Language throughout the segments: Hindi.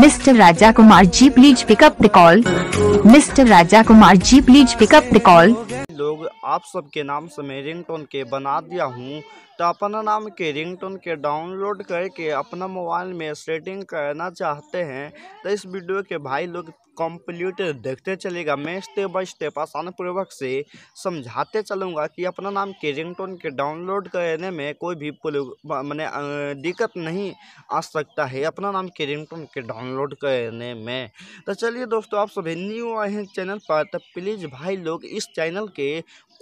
mister Raja Kumar ji please pick up the call mister Raja Kumar ji please pick up the call लोग आप सबके नाम से मैं रिंगटोन के बना दिया हूँ तो अपना नाम के रिंगटोन के डाउनलोड करके अपना मोबाइल में सेटिंग करना चाहते हैं तो इस वीडियो के भाई लोग कंप्लीट देखते चलेगा मैं स्टेप बाई स्टेप आसानपूर्वक से समझाते चलूँगा कि अपना नाम के रिंगटोन के डाउनलोड करने में कोई भी मैंने दिक्कत नहीं आ सकता है अपना नाम के रिंगटोन के डाउनलोड करने में तो चलिए दोस्तों आप सभी न्यू आए हैं चैनल पर तो प्लीज़ भाई लोग इस चैनल के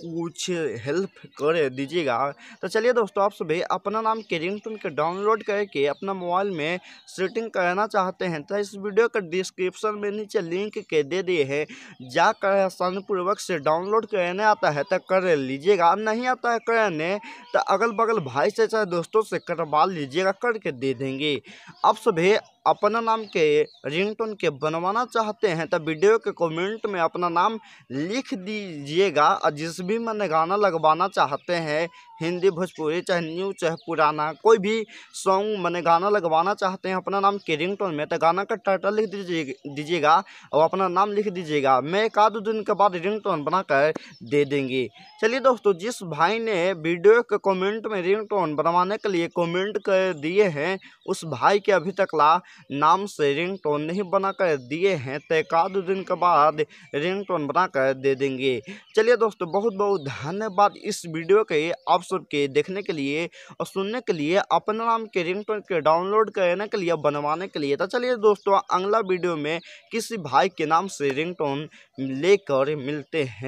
कुछ हेल्प कर दीजिएगा तो चलिए दोस्तों आप सभी अपना नाम के रिंगटोन के डाउनलोड करके अपना मोबाइल में सेटिंग कराना चाहते हैं तो इस वीडियो का डिस्क्रिप्शन में नीचे लिंक के दे दिए हैं जाकर आसानपूर्वक से डाउनलोड करने आता है तो कर लीजिएगा नहीं आता है करने तो अगल बगल भाई से चाहे दोस्तों से करवा लीजिएगा करके दे देंगे आप सभी अपना नाम के रिंगटोन के बनवाना चाहते हैं तो वीडियो के कमेंट में अपना नाम लिख दीजिएगा और जिस भी मैंने गाना लगवाना चाहते हैं हिंदी भोजपुरी चाहे न्यू चाहे पुराना कोई भी सॉन्ग मैंने गाना लगवाना चाहते हैं अपना नाम के रिंग में तो गाना का टाइटल लिख दीजिए दीजिएगा और अपना नाम लिख दीजिएगा मैं एक आध दिन के बाद रिंग टोन बनाकर दे देंगे चलिए दोस्तों जिस भाई ने वीडियो के कमेंट में रिंग टोन बनवाने के लिए कमेंट कर दिए हैं उस भाई के अभी तक ला नाम से रिंग टोन नहीं बनाकर दिए हैं तो एक आध दिन के बाद रिंग टोन बनाकर दे देंगे चलिए दोस्तों बहुत बहुत धन्यवाद इस वीडियो के आप सब के देखने के लिए और सुनने के लिए अपने नाम के टोन के डाउनलोड करने के लिए बनवाने के लिए तो चलिए दोस्तों अगला वीडियो में किसी भाई के नाम से रिंग लेकर मिलते हैं